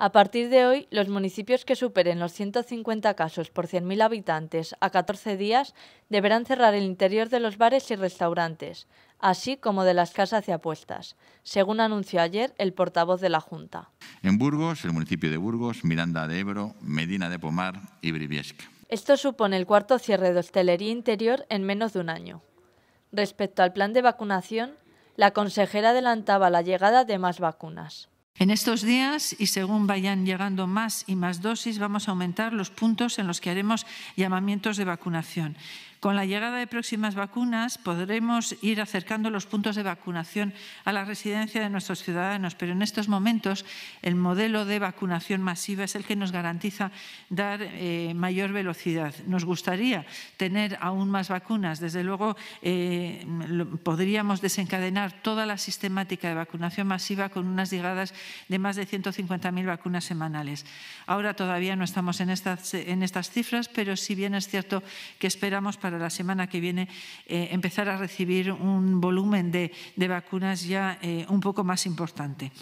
A partir de hoy, los municipios que superen los 150 casos por 100.000 habitantes a 14 días deberán cerrar el interior de los bares y restaurantes, así como de las casas de apuestas, según anunció ayer el portavoz de la Junta. En Burgos, el municipio de Burgos, Miranda de Ebro, Medina de Pomar y Briviesca. Esto supone el cuarto cierre de hostelería interior en menos de un año. Respecto al plan de vacunación, la consejera adelantaba la llegada de más vacunas. En estos días, y según vayan llegando más y más dosis, vamos a aumentar los puntos en los que haremos llamamientos de vacunación. Con la llegada de próximas vacunas podremos ir acercando los puntos de vacunación a la residencia de nuestros ciudadanos, pero en estos momentos el modelo de vacunación masiva es el que nos garantiza dar eh, mayor velocidad. Nos gustaría tener aún más vacunas. Desde luego, eh, podríamos desencadenar toda la sistemática de vacunación masiva con unas llegadas de más de 150.000 vacunas semanales. Ahora todavía no estamos en estas, en estas cifras, pero si bien es cierto que esperamos para para la semana que viene eh, empezar a recibir un volumen de, vacunas ya eh, un poco más importante.